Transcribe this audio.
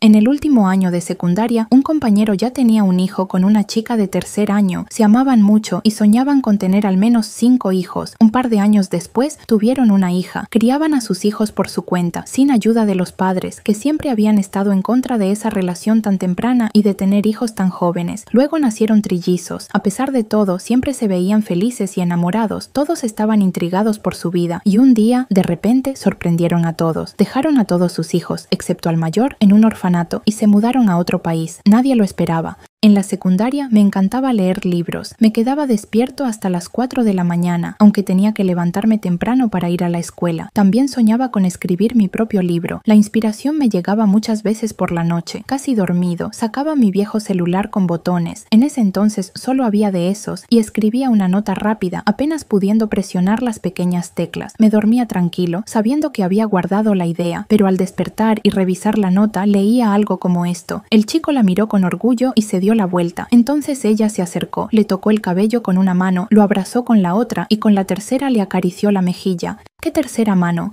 En el último año de secundaria, un compañero ya tenía un hijo con una chica de tercer año, se amaban mucho y soñaban con tener al menos cinco hijos. Un par de años después tuvieron una hija, criaban a sus hijos por su cuenta, sin ayuda de los padres, que siempre habían estado en contra de esa relación tan temprana y de tener hijos tan jóvenes. Luego nacieron trillizos. A pesar de todo, siempre se veían felices y enamorados, todos estaban intrigados por su vida, y un día, de repente, sorprendieron a todos. Dejaron a todos sus hijos, excepto al mayor, en un orfanato y se mudaron a otro país. Nadie lo esperaba, en la secundaria me encantaba leer libros. Me quedaba despierto hasta las 4 de la mañana, aunque tenía que levantarme temprano para ir a la escuela. También soñaba con escribir mi propio libro. La inspiración me llegaba muchas veces por la noche, casi dormido. Sacaba mi viejo celular con botones. En ese entonces solo había de esos y escribía una nota rápida, apenas pudiendo presionar las pequeñas teclas. Me dormía tranquilo, sabiendo que había guardado la idea, pero al despertar y revisar la nota leía algo como esto. El chico la miró con orgullo y se dio la vuelta. Entonces ella se acercó, le tocó el cabello con una mano, lo abrazó con la otra y con la tercera le acarició la mejilla. ¿Qué tercera mano?